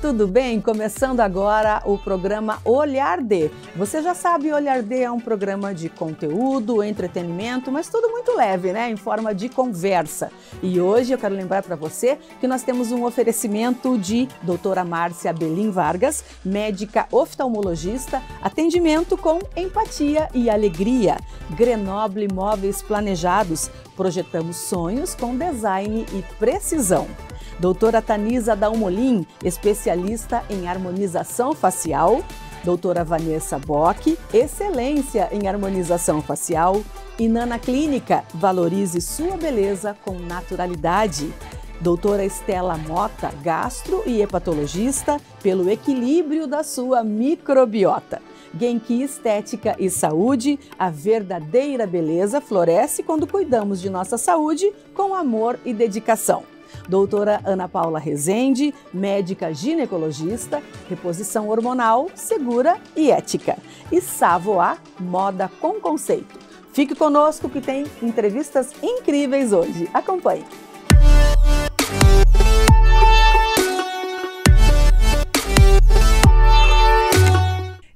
tudo bem? Começando agora o programa Olhar D. Você já sabe, Olhar D é um programa de conteúdo, entretenimento, mas tudo muito leve, né? Em forma de conversa. E hoje eu quero lembrar para você que nós temos um oferecimento de doutora Márcia Belim Vargas, médica oftalmologista, atendimento com empatia e alegria. Grenoble Imóveis Planejados. Projetamos sonhos com design e precisão doutora Tanisa Dalmolin, especialista em harmonização facial, doutora Vanessa Bock, excelência em harmonização facial, e Nana Clínica, valorize sua beleza com naturalidade. Doutora Estela Mota, gastro e hepatologista, pelo equilíbrio da sua microbiota. Genki Estética e Saúde, a verdadeira beleza floresce quando cuidamos de nossa saúde com amor e dedicação. Doutora Ana Paula Rezende, médica ginecologista, reposição hormonal, segura e ética. E Savoá, moda com conceito. Fique conosco que tem entrevistas incríveis hoje. Acompanhe!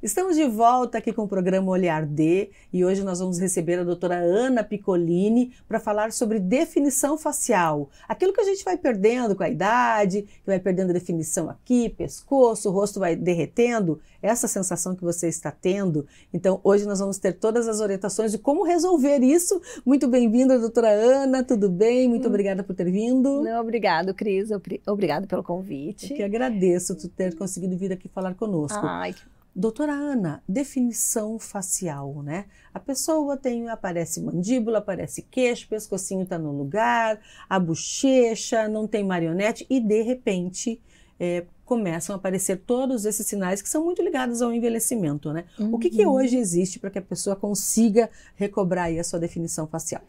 Estamos de volta aqui com o programa Olhar D e hoje nós vamos receber a doutora Ana Piccolini para falar sobre definição facial. Aquilo que a gente vai perdendo com a idade, que vai perdendo definição aqui, pescoço, o rosto vai derretendo, essa sensação que você está tendo. Então hoje nós vamos ter todas as orientações de como resolver isso. Muito bem-vinda, doutora Ana, tudo bem? Muito hum. obrigada por ter vindo. Não, obrigado, Cris, obrigado pelo convite. Eu que agradeço por ter conseguido vir aqui falar conosco. Ai, que Doutora Ana, definição facial, né? A pessoa tem, aparece mandíbula, aparece queixo, pescocinho está no lugar, a bochecha, não tem marionete e de repente é, começam a aparecer todos esses sinais que são muito ligados ao envelhecimento, né? Uhum. O que, que uhum. hoje existe para que a pessoa consiga recobrar aí a sua definição facial?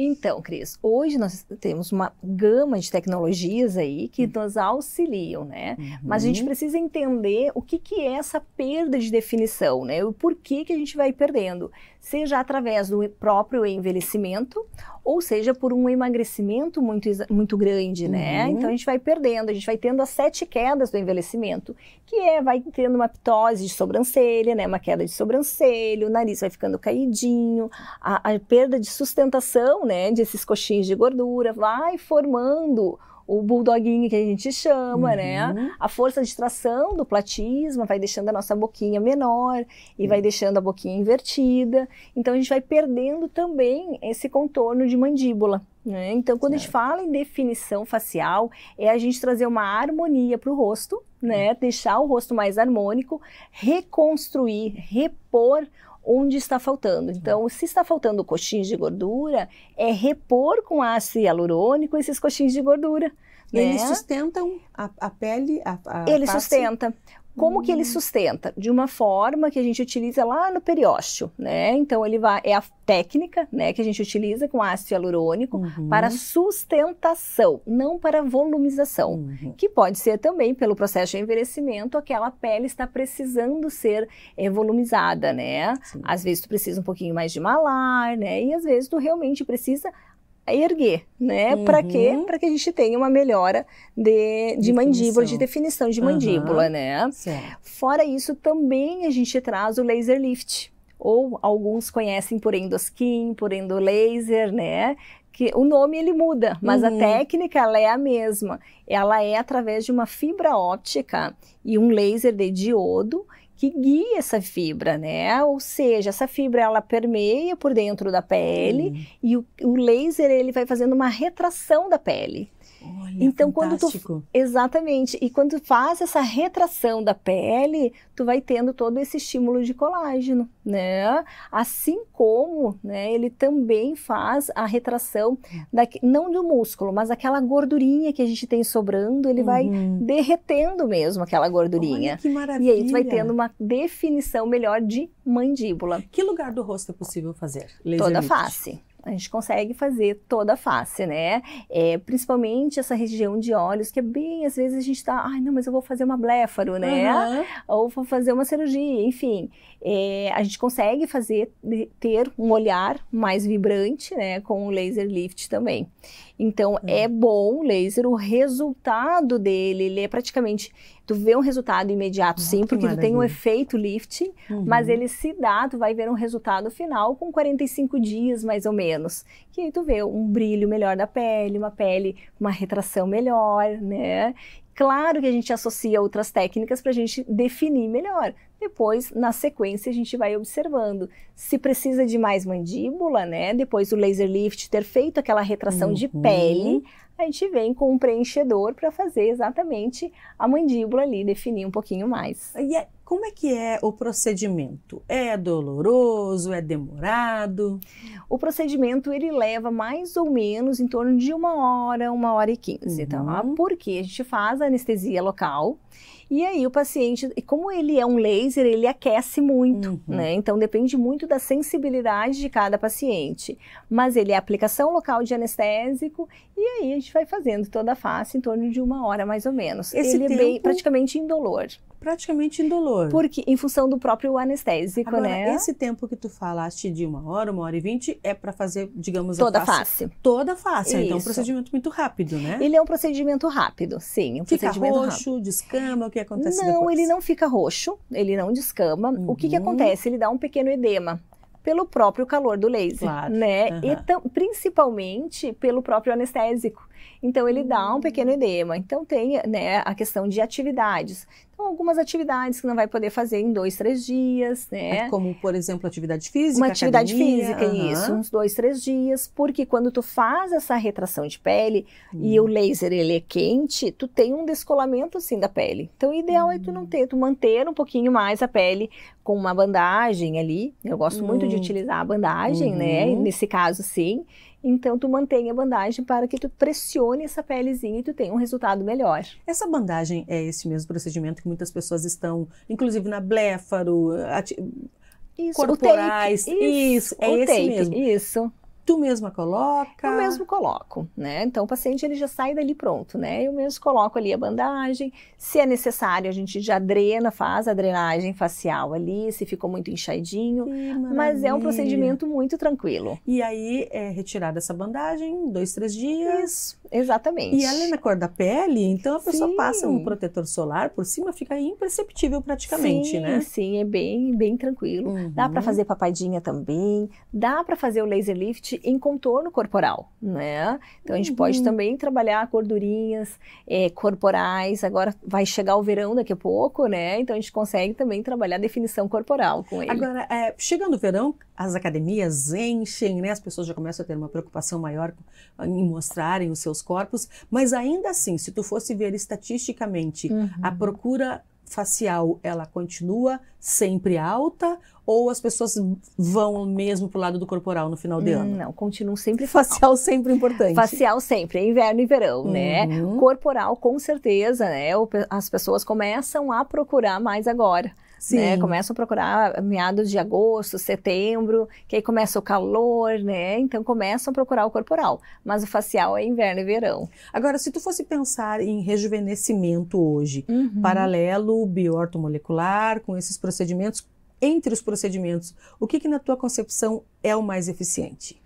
Então, Cris, hoje nós temos uma gama de tecnologias aí que uhum. nos auxiliam, né? Uhum. Mas a gente uhum. precisa entender o que, que é essa perda de definição, né? O porquê que a gente vai perdendo seja através do próprio envelhecimento ou seja por um emagrecimento muito, muito grande, né? Uhum. Então a gente vai perdendo, a gente vai tendo as sete quedas do envelhecimento, que é vai tendo uma ptose de sobrancelha, né? Uma queda de sobrancelho, o nariz vai ficando caidinho, a, a perda de sustentação, né? Desses coxins de gordura, vai formando o bulldoguinho que a gente chama, né? uhum. né? A força de tração do platisma vai deixando a nossa boquinha menor e uhum. vai deixando a boquinha invertida. Então a gente vai perdendo também esse contorno de mandíbula. Né? Então, quando certo. a gente fala em definição facial, é a gente trazer uma harmonia para o rosto, né? Uhum. deixar o rosto mais harmônico, reconstruir, repor onde está faltando. Então, se está faltando coxins de gordura, é repor com ácido hialurônico esses coxins de gordura. Né? Eles sustentam a, a pele, a, a Ele face. sustenta. Como que ele sustenta? De uma forma que a gente utiliza lá no periósteo, né? Então ele vai é a técnica, né, que a gente utiliza com ácido hialurônico uhum. para sustentação, não para volumização, uhum. que pode ser também pelo processo de envelhecimento, aquela pele está precisando ser é, volumizada, né? Sim. Às vezes tu precisa um pouquinho mais de malar, né? E às vezes tu realmente precisa erguer, né? Uhum. Para quê? Para que a gente tenha uma melhora de, de mandíbula, de definição de uhum. mandíbula, né? Certo. Fora isso, também a gente traz o laser lift. Ou alguns conhecem por endoskin, por endolaser, né? que o nome ele muda, mas uhum. a técnica ela é a mesma. Ela é através de uma fibra óptica e um laser de diodo que guia essa fibra, né? Ou seja, essa fibra ela permeia por dentro da pele e o, o laser ele vai fazendo uma retração da pele. Olha, então fantástico. quando tu exatamente e quando tu faz essa retração da pele, tu vai tendo todo esse estímulo de colágeno, né? Assim como, né, ele também faz a retração da, não do músculo, mas aquela gordurinha que a gente tem sobrando, ele uhum. vai derretendo mesmo aquela gordurinha. Olha, que maravilha. E aí tu vai tendo uma definição melhor de mandíbula. Que lugar do rosto é possível fazer? Laser Toda a face a gente consegue fazer toda a face, né? É, principalmente essa região de olhos, que é bem, às vezes a gente tá, ai, não, mas eu vou fazer uma bléfaro, né? Uhum. Ou vou fazer uma cirurgia, enfim. É, a gente consegue fazer, ter um olhar mais vibrante, né? Com o laser lift também. Então, hum. é bom o laser, o resultado dele, ele é praticamente... Tu vê um resultado imediato, ah, sim, porque tu tem um efeito lift, uhum. mas ele se dá, tu vai ver um resultado final com 45 dias, mais ou menos. Que aí tu vê um brilho melhor da pele, uma pele com uma retração melhor, né? Claro que a gente associa outras técnicas para a gente definir melhor. Depois, na sequência, a gente vai observando. Se precisa de mais mandíbula, né? Depois do laser lift ter feito aquela retração uhum. de pele, a gente vem com um preenchedor para fazer exatamente a mandíbula ali, definir um pouquinho mais. E é como é que é o procedimento? É doloroso? É demorado? O procedimento ele leva mais ou menos em torno de uma hora, uma hora e quinze, tá? uhum. tá? Porque a gente faz a anestesia local e aí o paciente, como ele é um laser, ele aquece muito, uhum. né? Então depende muito da sensibilidade de cada paciente. Mas ele é aplicação local de anestésico e aí a gente vai fazendo toda a face em torno de uma hora mais ou menos. Esse ele tempo... é bem, praticamente indolor praticamente indolor. Porque em função do próprio anestésico, Agora, né? Esse tempo que tu falaste de uma hora, uma hora e vinte, é para fazer, digamos, toda a face, face. Toda face. Isso. Então, é um procedimento muito rápido, né? Ele é um procedimento rápido, sim. Um fica roxo, rápido. descama, o que acontece Não, depois? ele não fica roxo, ele não descama. Uhum. O que, que uhum. acontece? Ele dá um pequeno edema pelo próprio calor do laser, claro. né? Uhum. E principalmente pelo próprio anestésico. Então, ele dá um hum. pequeno edema. Então, tem né, a questão de atividades. Então, algumas atividades que não vai poder fazer em dois, três dias, né? É como, por exemplo, atividade física, Uma atividade academia, física, uhum. isso, uns dois, três dias. Porque quando tu faz essa retração de pele e hum. o laser, ele é quente, tu tem um descolamento, assim, da pele. Então, o ideal é tu não hum. ter, tu manter um pouquinho mais a pele com uma bandagem ali. Eu gosto muito de utilizar a bandagem, né? Uhum. Nesse caso, sim. Então, tu mantém a bandagem para que tu pressione essa pelezinha e tu tenha um resultado melhor. Essa bandagem é esse mesmo procedimento que muitas pessoas estão, inclusive na bléfaro, isso, corporais. Take, isso, isso, é esse take, mesmo. Isso. Tu mesma coloca? Eu mesmo coloco, né? Então o paciente ele já sai dali pronto, né? Eu mesmo coloco ali a bandagem. Se é necessário, a gente já drena, faz a drenagem facial ali, se ficou muito inchadinho. mas é um procedimento muito tranquilo. E aí é retirada essa bandagem, dois, três dias. Isso, exatamente. E ela é na cor da pele, então a pessoa sim. passa um protetor solar por cima, fica imperceptível praticamente, sim, né? Sim, é bem, bem tranquilo. Uhum. Dá para fazer papadinha também, dá para fazer o laser lift em contorno corporal, né? Então a gente uhum. pode também trabalhar gordurinhas é, corporais. Agora vai chegar o verão daqui a pouco, né? Então a gente consegue também trabalhar definição corporal com ele. Agora, é, chegando o verão, as academias enchem, né? As pessoas já começam a ter uma preocupação maior em mostrarem os seus corpos, mas ainda assim, se tu fosse ver estatisticamente uhum. a procura facial ela continua sempre alta ou as pessoas vão mesmo pro lado do corporal no final de hum, ano? Não, continuam sempre facial sempre importante. Facial sempre, é inverno e verão, né? uhum. né? Corporal com certeza, né? As pessoas começam a procurar mais agora. Né? Sim. Né? Começam a procurar meados de agosto, setembro, que aí começa o calor, né? Então começam a procurar o corporal. Mas o facial é inverno e verão. Agora, se tu fosse pensar em rejuvenescimento hoje, uhum. paralelo bioortomolecular, com esses procedimentos, entre os procedimentos, o que, que na tua concepção é o mais eficiente?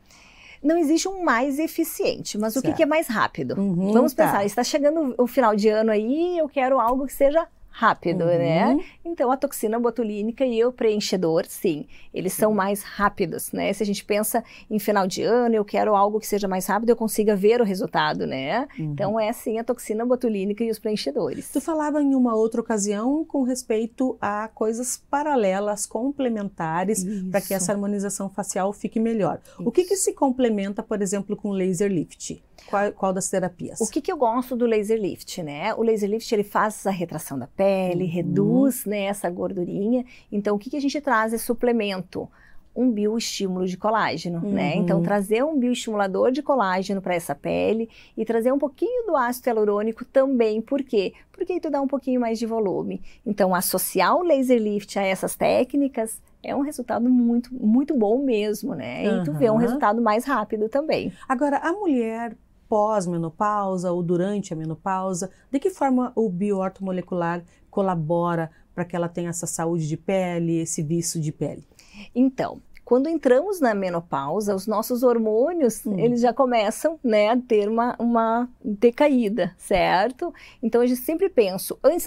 não existe um mais eficiente, mas certo. o que, que, é mais rápido? Uhum, Vamos tá. pensar, está chegando o final de ano aí, eu quero algo que seja rápido, né? uhum. né? Então a toxina botulínica e o preenchedor, sim, eles são mais rápidos, né? Se a gente pensa em final de ano, eu quero algo que seja mais rápido, eu consiga ver o resultado, né? Uhum. Então é sim a toxina botulínica e os preenchedores. Tu falava em uma outra ocasião com respeito a coisas paralelas, complementares, para que essa harmonização facial fique melhor. Isso. O que, que se complementa, por exemplo, com laser lift? Qual, qual das terapias? O que, que eu gosto do laser lift, né? O laser lift ele faz a retração da pele, uhum. reduz né, essa gordurinha. Então, o que, que a gente traz é suplemento um bioestímulo de colágeno, né? uhum. né? Então, trazer um bioestimulador de colágeno para essa pele e trazer um pouquinho do ácido hialurônico também, por quê? Porque tu dá um pouquinho mais de volume. Então, associar o laser lift a essas técnicas é um resultado muito, muito bom mesmo, né? Uhum. E tu vê um resultado mais rápido também. Agora, a mulher pós-menopausa ou durante a menopausa? De que forma o biorto molecular colabora para que ela tenha essa saúde de pele, esse viço de pele? Então, quando entramos na menopausa, os nossos hormônios, hum. eles já começam, né, a ter uma, uma decaída, certo? Então, a gente sempre penso, antes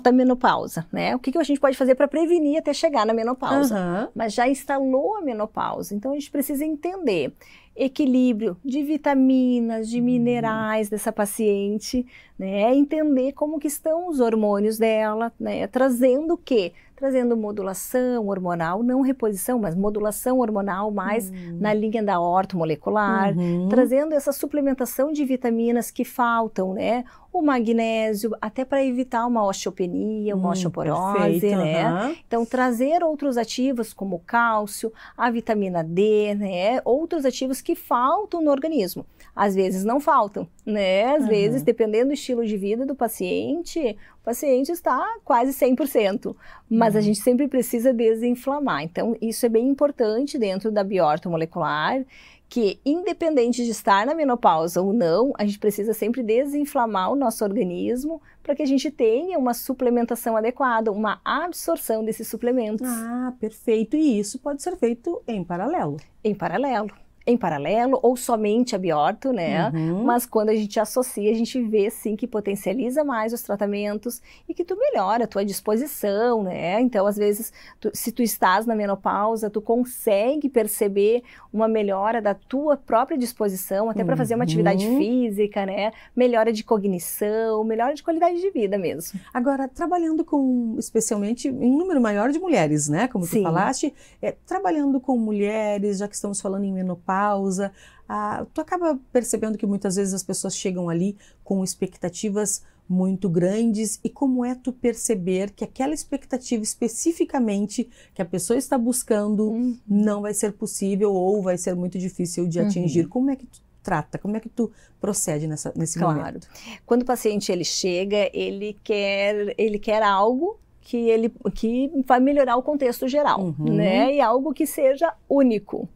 da menopausa, né, o que, que a gente pode fazer para prevenir até chegar na menopausa? Uhum. Mas já instalou a menopausa, então a gente precisa entender equilíbrio de vitaminas, de uhum. minerais dessa paciente, né? Entender como que estão os hormônios dela, né? Trazendo o quê? trazendo modulação hormonal, não reposição, mas modulação hormonal mais uhum. na linha da ortomolecular, uhum. trazendo essa suplementação de vitaminas que faltam, né? O magnésio, até para evitar uma osteopenia, uma hum, osteoporose, perfeito, né? Uhum. Então, trazer outros ativos como o cálcio, a vitamina D, né? Outros ativos que faltam no organismo. Às vezes não faltam, né? Às vezes, dependendo do estilo de vida do paciente, paciente está quase 100%, mas uhum. a gente sempre precisa desinflamar. Então, isso é bem importante dentro da biorta molecular, que independente de estar na menopausa ou não, a gente precisa sempre desinflamar o nosso organismo para que a gente tenha uma suplementação adequada, uma absorção desses suplementos. Ah, perfeito. E isso pode ser feito em paralelo. Em paralelo em paralelo ou somente a Biorto, né? Uhum. Mas quando a gente associa, a gente vê sim que potencializa mais os tratamentos e que tu melhora a tua disposição, né? Então, às vezes, tu, se tu estás na menopausa, tu consegue perceber uma melhora da tua própria disposição, até para fazer uma uhum. atividade física, né? Melhora de cognição, melhora de qualidade de vida mesmo. Agora, trabalhando com, especialmente, um número maior de mulheres, né? Como tu sim. falaste, é, trabalhando com mulheres, já que estamos falando em menopausa, pausa. Ah, tu acaba percebendo que muitas vezes as pessoas chegam ali com expectativas muito grandes e como é tu perceber que aquela expectativa especificamente que a pessoa está buscando uhum. não vai ser possível ou vai ser muito difícil de uhum. atingir. Como é que tu trata? Como é que tu procede nessa, nesse claro. momento? Quando o paciente ele chega, ele quer, ele quer algo que ele que vai melhorar o contexto geral, uhum. né? E algo que seja único.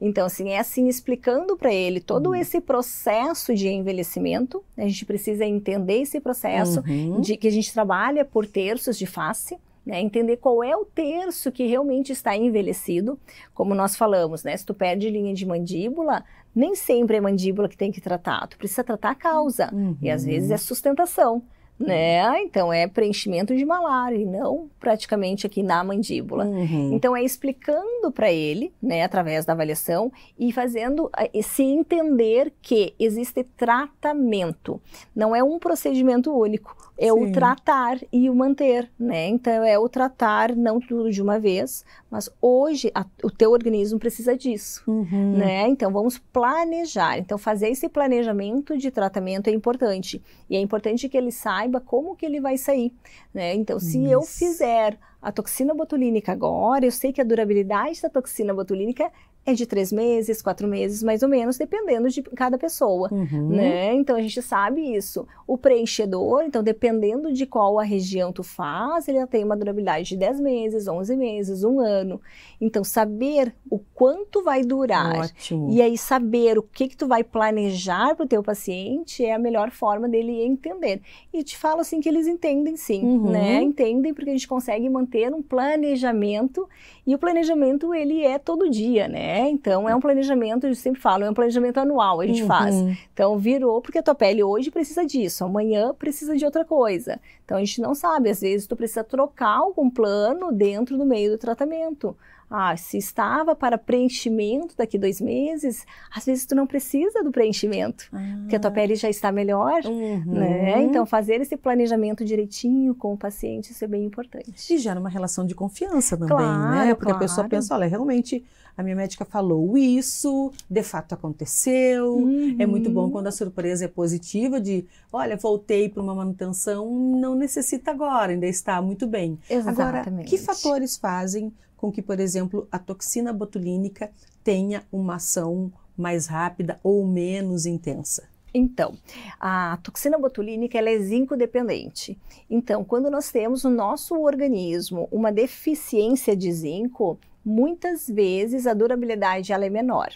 Então, assim, é assim, explicando para ele todo uhum. esse processo de envelhecimento, né, a gente precisa entender esse processo uhum. de que a gente trabalha por terços de face, né, entender qual é o terço que realmente está envelhecido. Como nós falamos, né, se tu perde linha de mandíbula, nem sempre é mandíbula que tem que tratar, tu precisa tratar a causa, uhum. e às vezes é uhum. sustentação né? Uhum. Então é preenchimento de malar e não praticamente aqui na mandíbula. Uhum. Então é explicando para ele, né, através da avaliação e fazendo eh, se entender que existe tratamento. Não é um procedimento único é Sim. o tratar e o manter, né? Então é o tratar não tudo de uma vez, mas hoje a, o teu organismo precisa disso, uhum. né? Então vamos planejar. Então fazer esse planejamento de tratamento é importante e é importante que ele saiba como que ele vai sair, né? Então se Isso. eu fizer a toxina botulínica agora, eu sei que a durabilidade da toxina botulínica é de três meses, quatro meses, mais ou menos, dependendo de cada pessoa, uhum. né? Então a gente sabe isso. O preenchedor, então dependendo de qual a região tu faz, ele tem uma durabilidade de dez meses, onze meses, um ano. Então saber o quanto vai durar Ótimo. e aí saber o que que tu vai planejar para o teu paciente é a melhor forma dele entender. E te falo assim que eles entendem sim, uhum. né? Entendem porque a gente consegue manter um planejamento e o planejamento ele é todo dia, né? É, então é um planejamento, eu sempre falo, é um planejamento anual, a gente uhum. faz. Então virou porque a tua pele hoje precisa disso, amanhã precisa de outra coisa. Então a gente não sabe, às vezes tu precisa trocar algum plano dentro do meio do tratamento. Ah, se estava para preenchimento daqui dois meses, às vezes tu não precisa do preenchimento, ah. porque a tua ah. pele já está melhor, né? uhum. né? Então fazer esse planejamento direitinho com o paciente isso é bem importante. E gera uma relação de confiança também, né? claro, né? Porque claro. a pessoa pensa, olha, realmente a minha médica falou isso, de fato aconteceu. Uhum. É muito bom uhum. quando a surpresa é positiva de, olha, voltei para uma manutenção, não necessita agora, ainda está muito bem. Exatamente. Agora, que fatores fazem com que, por exemplo, a toxina botulínica tenha uma ação mais rápida ou menos intensa? Então, a toxina botulínica ela é zinco-dependente. Então, quando nós temos no nosso organismo uma deficiência de zinco, muitas vezes a durabilidade ela é menor.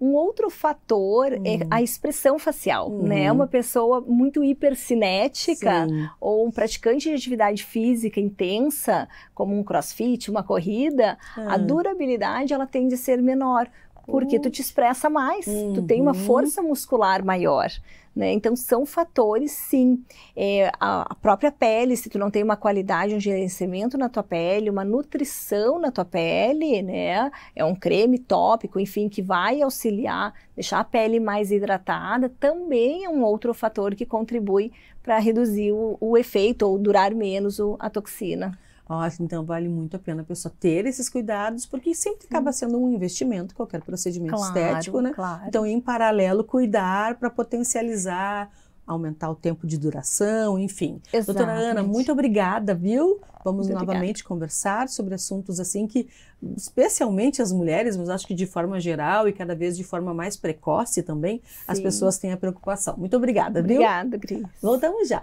Um outro fator é hum. é a expressão facial, hum. né? Uma pessoa muito hipercinética Sim. ou um praticante de atividade física intensa, como um crossfit, uma corrida, hum. a ah. durabilidade ela tende a ser menor, porque tu te expressa mais, tu tem uma uhum. força muscular maior. Né? Então, são fatores, sim. É, a, própria pele, se tu não tem uma qualidade, um gerenciamento na tua pele, uma nutrição na tua pele, né? É um creme tópico, enfim, que vai auxiliar, deixar a pele mais hidratada, também é um outro fator que contribui para reduzir o, o, efeito ou durar menos o, a toxina. Eu acho que então vale muito a pena a pessoa ter esses cuidados, porque sempre acaba uhum. sendo um investimento, qualquer procedimento claro, estético, né? Claro. Então, em paralelo, cuidar para potencializar aumentar o tempo de duração, enfim. Exatamente. Doutora Ana, muito obrigada, viu? Vamos muito novamente obrigada. conversar sobre assuntos assim que, especialmente as mulheres, mas acho que de forma geral e cada vez de forma mais precoce também, Sim. as pessoas têm a preocupação. Muito obrigada, obrigada viu? Obrigada, Cris. Voltamos já.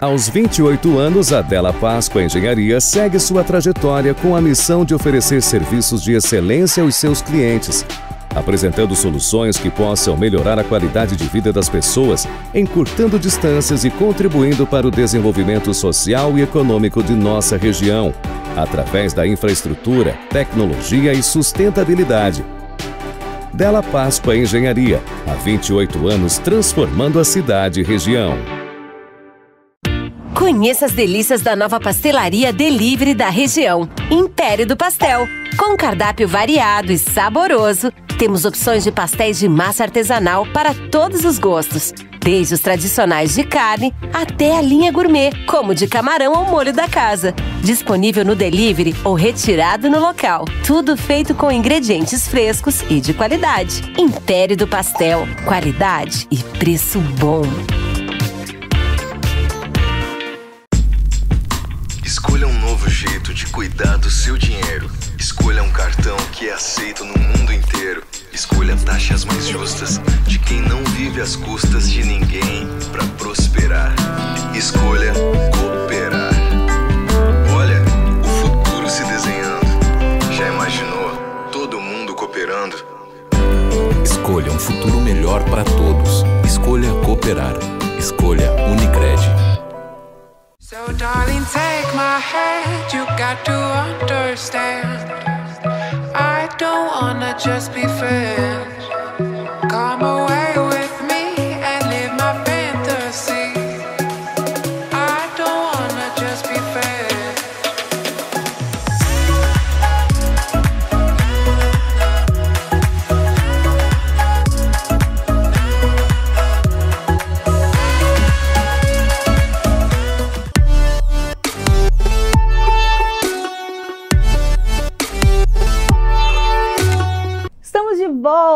Aos 28 anos, a Della Páscoa Engenharia segue sua trajetória com a missão de oferecer serviços de excelência aos seus clientes, apresentando soluções que possam melhorar a qualidade de vida das pessoas, encurtando distâncias e contribuindo para o desenvolvimento social e econômico de nossa região, através da infraestrutura, tecnologia e sustentabilidade. Della Páscoa Engenharia, há 28 anos transformando a cidade e região. Conheça as delícias da nova pastelaria Delivery da região, Império do Pastel. Com cardápio variado e saboroso, temos opções de pastéis de massa artesanal para todos os gostos, desde os tradicionais de carne até a linha gourmet, como de camarão ao molho da casa. Disponível no delivery ou retirado no local. Tudo feito com ingredientes frescos e de qualidade. Império do Pastel, qualidade e preço bom. seu dinheiro. Escolha um cartão que é aceito no mundo inteiro. Escolha taxas mais justas de quem não vive às custas de ninguém para prosperar. Escolha cooperar. Olha, o futuro se desenhando. Já imaginou todo mundo cooperando? Escolha um futuro melhor para todos. Escolha cooperar. Escolha Unicred. So, darling, take my hand. You got to understand. I don't wanna just be friends.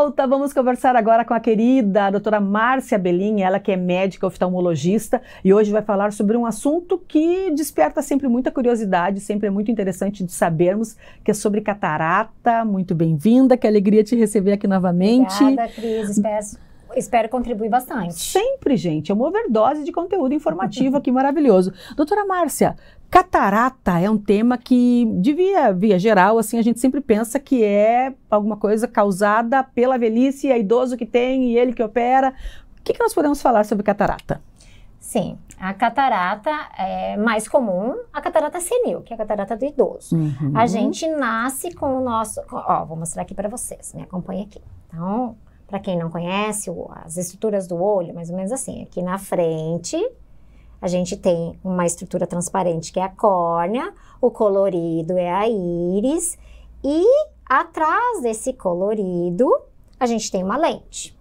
volta! Vamos conversar agora com a querida a doutora Márcia Belin, ela que é médica oftalmologista e hoje vai falar sobre um assunto que desperta sempre muita curiosidade, sempre é muito interessante de sabermos, que é sobre catarata. Muito bem-vinda, que alegria te receber aqui novamente. Obrigada, Cris. Espero espero contribuir bastante. Sempre, gente. É uma overdose de conteúdo informativo aqui maravilhoso. Doutora Márcia, catarata é um tema que, de via, via geral, assim, a gente sempre pensa que é alguma coisa causada pela velhice, a é idoso que tem e ele que opera. O que, que nós podemos falar sobre catarata? Sim, a catarata é mais comum, a catarata senil, que é a catarata do idoso. Uhum. A gente nasce com o nosso. Ó, vou mostrar aqui para vocês, me acompanha aqui. Então, para quem não conhece, as estruturas do olho, mais ou menos assim, aqui na frente, a gente tem uma estrutura transparente que é a córnea, o colorido é a íris e atrás desse colorido, a gente tem uma lente.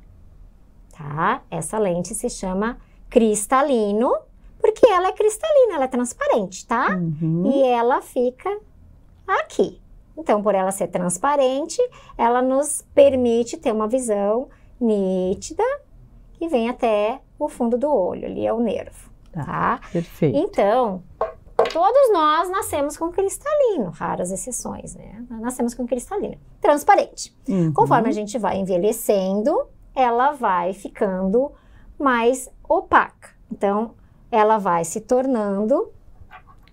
Tá? Essa lente se chama cristalino, porque ela é cristalina, ela é transparente, tá? Uhum. E ela fica aqui. Então, por ela ser transparente, ela nos permite ter uma visão nítida que vem até o fundo do olho, ali é o nervo, tá, tá? Perfeito. Então, todos nós nascemos com cristalino, raras exceções, né? Nascemos com cristalino, transparente. Uhum. Conforme a gente vai envelhecendo, ela vai ficando mais opaca. Então, ela vai se tornando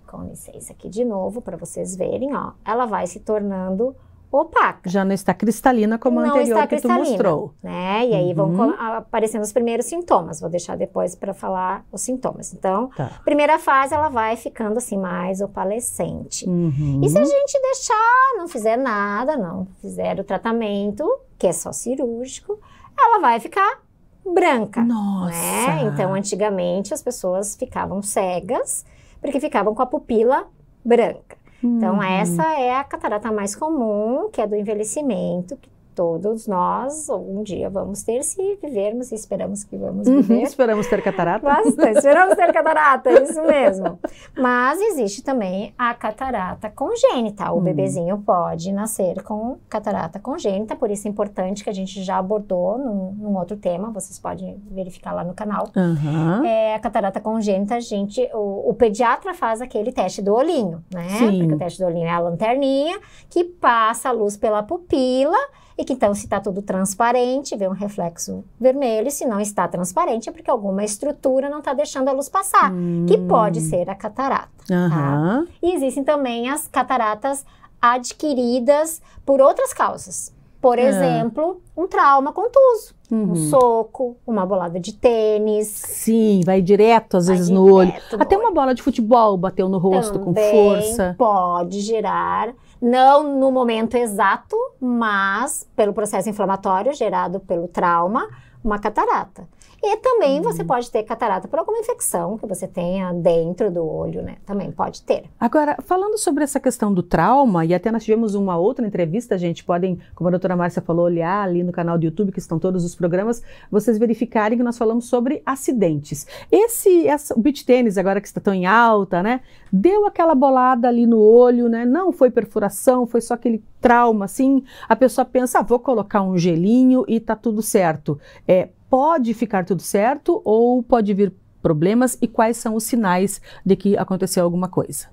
com licença aqui de novo para vocês verem, ó, ela vai se tornando opaca. Já não está cristalina como não a anterior que tu mostrou. Né? E aí uhum. vão aparecendo os primeiros sintomas. Vou deixar depois para falar os sintomas. Então, tá. primeira fase ela vai ficando assim mais opalescente. Uhum. E se a gente deixar, não fizer nada, não fizer o tratamento, que é só cirúrgico, ela vai ficar branca. Né? Nossa! Né? Então, antigamente as pessoas ficavam cegas porque ficavam com a pupila branca. Então, hum. essa é a catarata mais comum, que é do envelhecimento, que todos nós um dia vamos ter, se vivermos, e esperamos que vamos uhum, viver. Uhum, esperamos ter catarata. esperamos ter catarata, é isso mesmo. Mas existe também a catarata congênita. O hum. bebezinho pode nascer com catarata congênita, por isso é importante que a gente já abordou num, num outro tema, vocês podem verificar lá no canal. Uhum. É, a catarata congênita, a gente, o, o, pediatra faz aquele teste do olhinho, né? Sim. Porque o teste do olhinho é a lanterninha que passa a luz pela pupila e que então se está tudo transparente, vê um reflexo vermelho, se não está transparente é porque alguma estrutura não está deixando a luz passar, hum. que pode ser a catarata. Uhum. Tá? E existem também as cataratas adquiridas por outras causas. Por é. exemplo, um trauma contuso, uhum. um soco, uma bolada de tênis. Sim, vai direto às vai vezes direto no olho. No Até olho. uma bola de futebol bateu no rosto Também com força. Pode gerar não no momento exato, mas pelo processo inflamatório gerado pelo trauma, uma catarata. E também uhum. você pode ter catarata por alguma infecção que você tenha dentro do olho, né? Também pode ter. Agora, falando sobre essa questão do trauma, e até nós tivemos uma outra entrevista, gente, podem, como a doutora Márcia falou, olhar ali no canal do YouTube, que estão todos os programas, vocês verificarem que nós falamos sobre acidentes. Esse, essa, o beat tênis agora que está tão em alta, né? Deu aquela bolada ali no olho, né? Não foi perfuração, foi só aquele trauma, assim. A pessoa pensa, ah, vou colocar um gelinho e tá tudo certo. É, pode ficar tudo certo ou pode vir problemas e quais são os sinais de que aconteceu alguma coisa?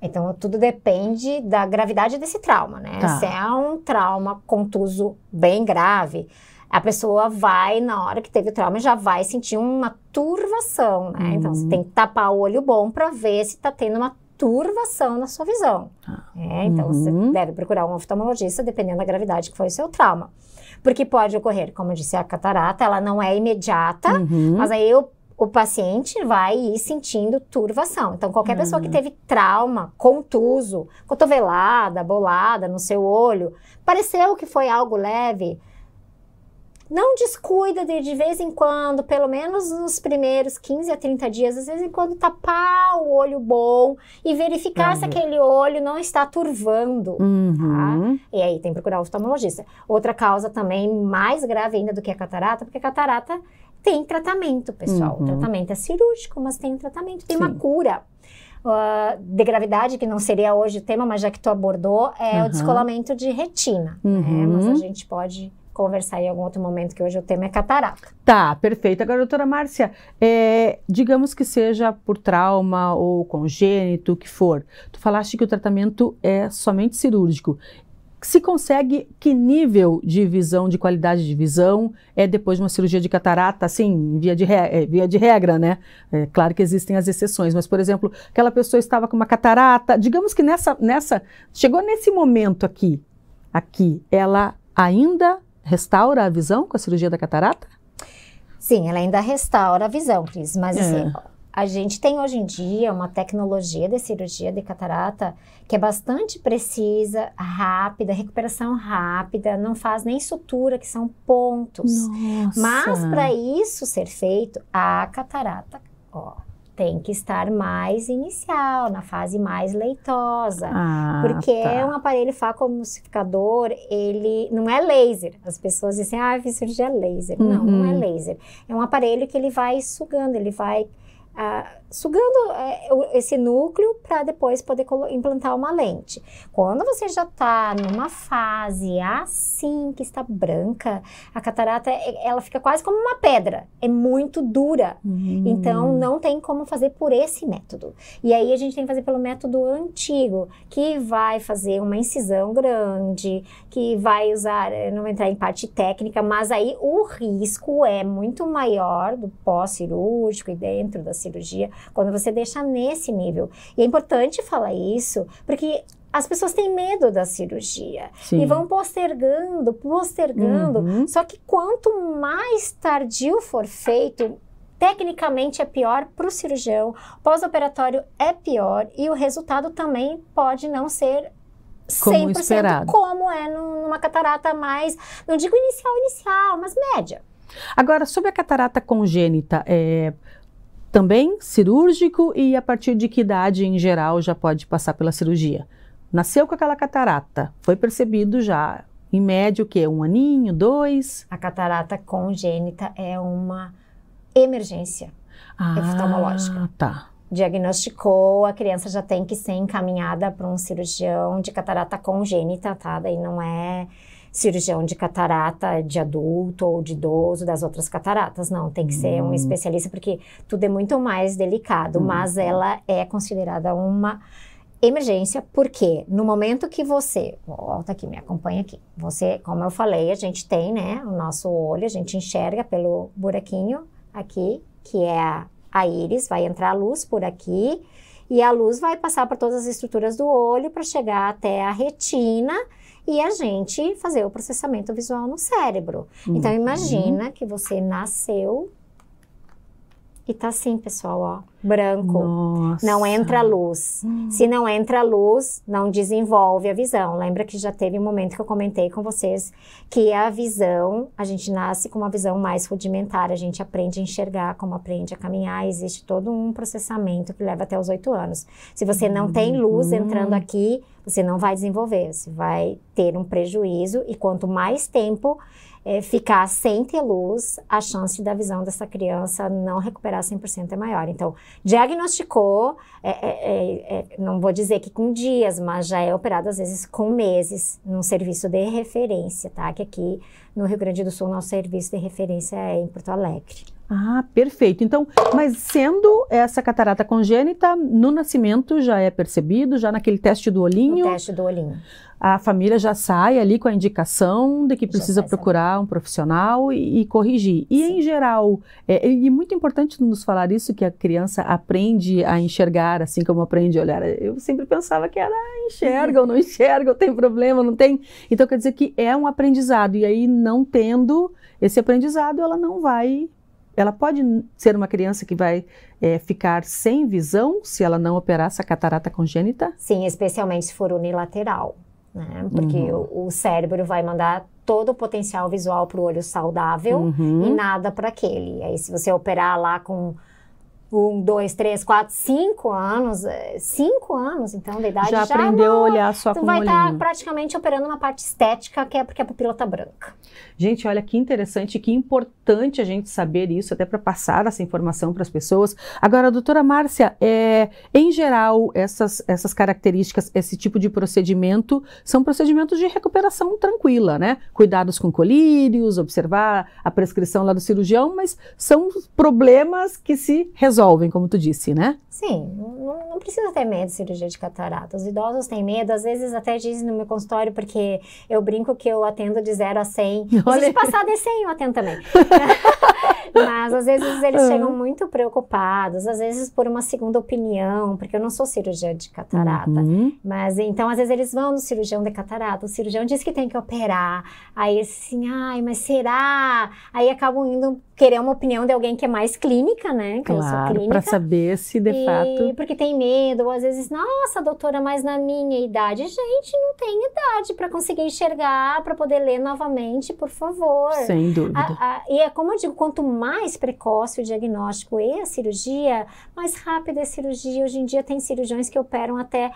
Então, tudo depende da gravidade desse trauma, né? Tá. Se é um trauma contuso bem grave, a pessoa vai, na hora que teve o trauma, já vai sentir uma turvação, né? Uhum. Então, você uhum. tem que tapar o olho bom para ver se está tendo uma turvação na sua visão. Ah. É, então, uhum. você deve procurar um oftalmologista, dependendo da gravidade que foi o seu trauma. Porque pode ocorrer, como eu disse, a catarata, ela não é imediata, uhum. mas aí eu o paciente vai ir sentindo turvação. Então, qualquer uhum. pessoa que ah. teve trauma, contuso, cotovelada, bolada no seu olho, pareceu que foi algo leve, não descuida de, de vez em quando, pelo menos nos primeiros 15 a 30 dias, às vezes em quando tapar o olho bom e verificar uhum. se aquele olho não está turvando, tá? uhum. tá? E aí tem que procurar o oftalmologista. Outra causa também mais grave ainda do que a catarata, porque a catarata tem tratamento, pessoal. Uhum. O tratamento é cirúrgico, mas tem um tratamento, tem Sim. uma cura. Uh, de gravidade, que não seria hoje o tema, mas já que tu abordou, é uhum. o descolamento de retina. Uhum. Né? Mas a uhum. gente pode conversar em algum outro momento, que hoje o tema é catarata. Tá, perfeito. Agora, doutora Márcia, é, digamos que seja por trauma ou congênito, o que for, tu falaste que o tratamento é somente cirúrgico. Se consegue que nível de visão, de qualidade de visão, é depois de uma cirurgia de catarata, assim, via de, re... É, via de regra, né? É, claro que existem as exceções, mas, por exemplo, aquela pessoa estava com uma catarata, digamos que nessa, nessa chegou nesse momento aqui, aqui, ela ainda restaura a visão com a cirurgia da catarata? Sim, ela ainda restaura a visão, Cris, mas é. assim, a gente tem hoje em dia uma tecnologia de cirurgia de catarata que é bastante precisa, rápida, recuperação rápida, não faz nem sutura, que são pontos. Nossa. Mas para isso ser feito, a catarata, ó, tem que estar mais inicial, na fase mais leitosa. Ah, porque tá. é um aparelho facomulsificador, ele não é laser. As pessoas dizem, ah, cirurgia é laser. Uhum. Não, não é uhum. laser. É um aparelho que ele vai sugando, ele vai... Ah, sugando é, esse núcleo para depois poder implantar uma lente. Quando você já está numa fase assim que está branca, a catarata ela fica quase como uma pedra, é muito dura. Hum. Então não tem como fazer por esse método. E aí a gente tem que fazer pelo método antigo, que vai fazer uma incisão grande, que vai usar, eh, não vou entrar em parte técnica, mas aí o risco é muito maior do pós cirúrgico e dentro da cirurgia quando você deixa nesse nível. E é importante falar isso, porque as pessoas têm medo da cirurgia Sim. e vão postergando, postergando. Uhum. Só que quanto mais tardio for feito, tecnicamente é pior para o cirurgião, pós-operatório é pior e o resultado também pode não ser como 100% esperado. como é numa catarata mais, não digo inicial, inicial, mas média. Agora, sobre a catarata congênita, é, também cirúrgico e a partir de que idade em geral já pode passar pela cirurgia? Nasceu com aquela catarata, foi percebido já em média o que? Um aninho, dois? A catarata congênita é uma emergência ah, oftalmológica. Tá. Diagnosticou, a criança já tem que ser encaminhada para um cirurgião de catarata congênita, tá? Daí não é cirurgião de catarata de adulto ou de idoso das outras cataratas, não, tem que ser um hum. especialista porque tudo é muito mais delicado, hum. mas ela é considerada uma emergência, porque no momento que você, volta aqui, me acompanha aqui, você, como eu falei, a gente tem, né, o nosso olho, a gente enxerga pelo buraquinho aqui, que é a, a íris, vai entrar a luz por aqui, e a luz vai passar por todas as estruturas do olho para chegar até a retina, e a gente fazer o processamento visual no cérebro. Então, uhum. Então imagina que você nasceu e tá assim, pessoal, ó, branco. Nossa. Não entra luz. Hum. Se não entra luz, não desenvolve a visão. Lembra que já teve um momento que eu comentei com vocês que a visão, a gente nasce com uma visão mais rudimentar, a gente aprende a enxergar, como aprende a caminhar, existe todo um processamento que leva até os oito anos. Se você não hum. tem uhum. luz entrando aqui, você não vai desenvolver, você vai ter um prejuízo e quanto mais tempo é, ficar sem ter luz, a chance da visão dessa criança não recuperar 100% é maior. Então, diagnosticou, é é, é, é, não vou dizer que com dias, mas já é operado às vezes com meses num serviço de referência, tá? Que aqui no Rio Grande do Sul, nosso serviço de referência é em Porto Alegre. Ah, perfeito. Então, mas sendo essa catarata congênita, no nascimento já é percebido, já naquele teste do olhinho. teste do olhinho. A família já sai ali com a indicação de que precisa é. procurar um profissional e, e corrigir. E Sim. em geral, é, é, e muito importante nos falar isso, que a criança aprende a enxergar, assim como aprende a olhar. Eu sempre pensava que era enxerga ou não enxerga, ou tem problema, não tem. Então quer dizer que é um aprendizado. E aí, não tendo esse aprendizado, ela não vai. Ela pode ser uma criança que vai é, ficar sem visão se ela não operar essa catarata congênita? Sim, especialmente se for unilateral, né? Porque uhum. o, o cérebro vai mandar todo o potencial visual para o olho saudável uhum. e nada para aquele. Aí, se você operar lá com um, dois, três, quatro, cinco anos, é, cinco anos, então, da idade já, já aprendeu não, a olhar só tu com vai estar tá praticamente operando uma parte estética que é porque a pupila está branca. Gente, olha que interessante, que importante a gente saber isso, até para passar essa informação para as pessoas. Agora, doutora Márcia, é, em geral, essas, essas características, esse tipo de procedimento, são procedimentos de recuperação tranquila, né? Cuidados com colírios, observar a prescrição lá do cirurgião, mas são problemas que se resolvem resolvem, como tu disse, né? Sim, não, não, precisa ter medo de cirurgia de catarata. Os idosos têm medo, às vezes até dizem no meu consultório, porque eu brinco que eu atendo de 0 a 100. Olha. Se passar de 100, eu atendo também. Mas às vezes eles uhum. chegam muito preocupados, às vezes por uma segunda opinião, porque eu não sou cirurgiã de catarata. Uhum. Mas então, às vezes eles vão no cirurgião de catarata, o cirurgião diz que tem que operar. Aí assim, ai, mas será? Aí acabam indo querer uma opinião de alguém que é mais clínica, né? Que claro. eu sou claro, para saber se de e... fato. Porque tem medo, ou às vezes, nossa, doutora, mas na minha idade, gente, não tem idade para conseguir enxergar, para poder ler novamente, por favor. Sem dúvida. A, a, e é como eu digo, quanto mais precoce o diagnóstico e a cirurgia, mais rápida é a cirurgia. Hoje em dia tem cirurgiões que operam até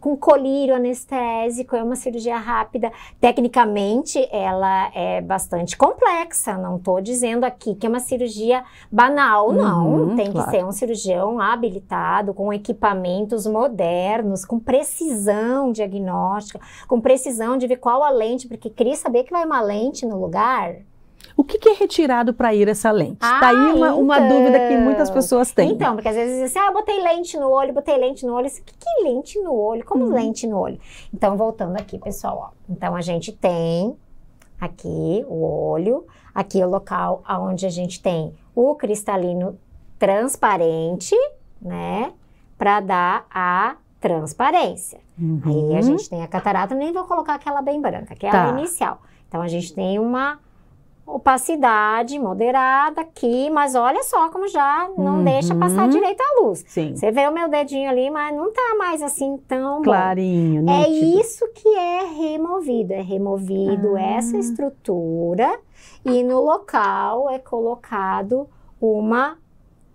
com colírio anestésico, é uma cirurgia rápida. Tecnicamente, ela é bastante complexa, não estou dizendo aqui que é uma cirurgia banal, não. Uhum, tem que claro. ser é um cirurgião habilitado, com equipamentos modernos, com precisão diagnóstica, com precisão de ver qual a lente, porque queria saber que vai uma lente no lugar. O que, que é retirado para ir essa lente? Tá ah, aí uma, então. uma, dúvida que muitas então. pessoas têm. Então, porque às vezes dizem assim, ah, eu botei lente no olho, botei lente no olho. Isso, que, que lente no olho? Como hum. lente no olho? Então, voltando aqui, pessoal, ó. Então, a gente tem aqui o olho, aqui o local onde a gente tem o cristalino transparente, né? Para dar a transparência. Uhum. Aí a gente tem a catarata, nem vou colocar aquela bem branca, que é a tá. inicial. Então a gente tem uma opacidade moderada aqui, mas olha só como já não uhum. deixa passar direito a luz. Sim. Você vê o meu dedinho ali, mas não tá mais assim tão clarinho, bom. É isso que é removido, é removido ah. essa estrutura e no local é colocado uma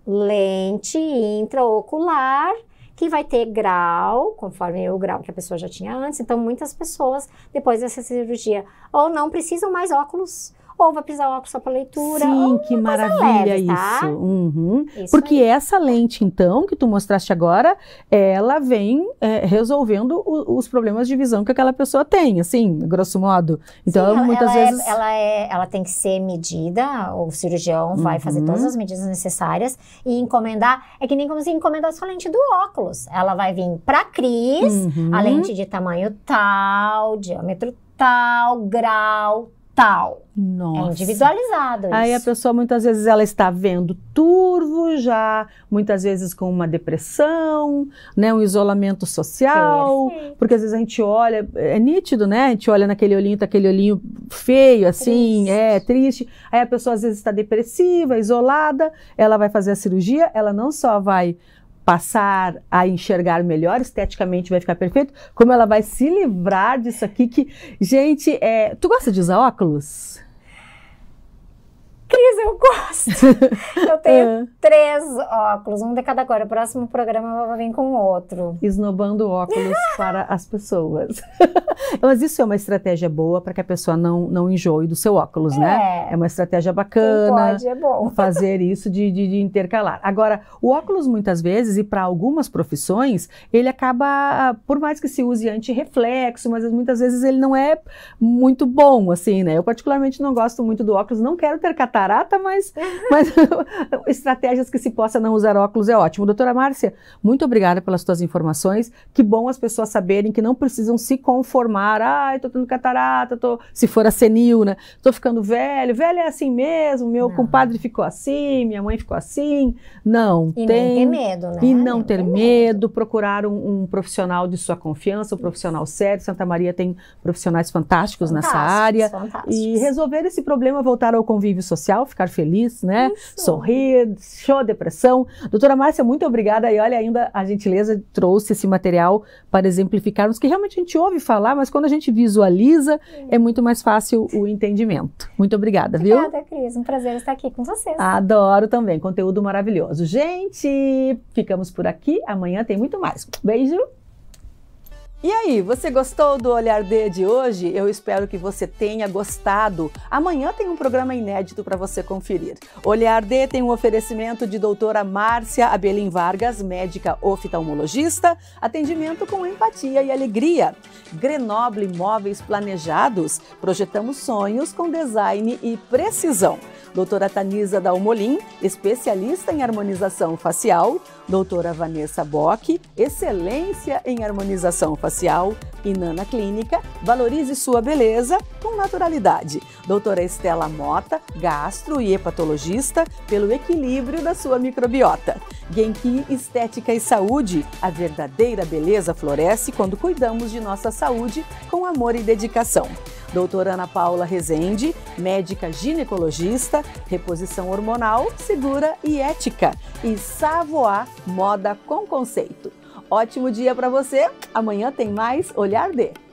lente intraocular que vai ter grau, conforme o grau que a pessoa já tinha antes. Então, muitas pessoas, depois dessa cirurgia, ou não precisam mais óculos, ou vai precisar óculos só para leitura. Sim, que maravilha leve, tá? isso. Uhum. isso. Porque aí. essa lente, então, que tu mostraste agora, ela vem é, resolvendo o, os problemas de visão que aquela pessoa tem, assim, grosso modo. Então, Sim, ela, muitas ela é, vezes. É, ela, é, ela tem que ser medida, o cirurgião vai uhum. fazer todas as medidas necessárias e encomendar. É que nem como se encomendar sua lente do óculos. Ela vai vir para Cris, uhum. a lente de tamanho tal, diâmetro tal, grau total. Nossa. É individualizado. Isso. Aí a pessoa muitas vezes ela está vendo turvo já, muitas vezes com uma depressão, né, um isolamento social, Perfeito. porque às vezes a gente olha, é nítido, né? A gente olha naquele olhinho, tá aquele olhinho feio assim, triste. é triste. Aí a pessoa às vezes está depressiva, isolada, ela vai fazer a cirurgia, ela não só vai passar a enxergar melhor, esteticamente vai ficar perfeito, como ela vai se livrar disso aqui que, gente, é... tu gosta de usar óculos? Cris, eu gosto. eu tenho é. três óculos, um de cada cor. O próximo programa eu vou vir com outro. Esnobando óculos para as pessoas. Mas isso é uma estratégia boa para que a pessoa não, não enjoe do seu óculos, né? é. né? É uma estratégia bacana. Quem pode, é bom. Fazer isso de, de, de intercalar. Agora, o óculos muitas vezes, e para algumas profissões, ele acaba, por mais que se use anti-reflexo, mas muitas vezes ele não é muito bom, assim, né? Eu particularmente não gosto muito do óculos, não quero ter catar carata, mas, mas estratégias que se possa não usar óculos é ótimo. Doutora Márcia, muito obrigada pelas suas informações. Que bom as pessoas saberem que não precisam se conformar. Ah, estou tendo catarata, tô... se for a senil, né? Estou ficando velho, velho é assim mesmo, meu não. compadre ficou assim, minha mãe ficou assim. Não, e tem... nem ter medo, né? E não nem ter medo, medo. procurar um, um, profissional de sua confiança, um profissional sério. Santa Maria tem profissionais fantásticos, fantásticos nessa área. Fantásticos. E resolver esse problema, voltar ao convívio social social, ficar feliz, né? Isso. Sorrir, show depressão. Doutora Márcia, muito obrigada. E olha, ainda a gentileza trouxe esse material para exemplificarmos que realmente a gente ouve falar, mas quando a gente visualiza, é muito mais fácil o entendimento. Muito obrigada, obrigada viu? Obrigada, Cris. Um prazer estar aqui com vocês. Adoro também. Conteúdo maravilhoso. Gente, ficamos por aqui. Amanhã tem muito mais. Beijo! E aí, você gostou do Olhar D de hoje? Eu espero que você tenha gostado. Amanhã tem um programa inédito para você conferir. Olhar D tem um oferecimento de doutora Márcia Abelim Vargas, médica oftalmologista, atendimento com empatia e alegria. Grenoble Imóveis Planejados, projetamos sonhos com design e precisão. Doutora Tanisa Dalmolin, especialista em harmonização facial, doutora Vanessa Bock, excelência em harmonização facial e Nana Clínica, valorize sua beleza com naturalidade. Doutora Estela Mota, gastro e hepatologista, pelo equilíbrio da sua microbiota. Genki Estética e Saúde, a verdadeira beleza floresce quando cuidamos de nossa saúde com amor e dedicação. Doutora Ana Paula Rezende, médica ginecologista, reposição hormonal segura e ética. E Savoie Moda com Conceito. Ótimo dia para você. Amanhã tem mais Olhar D.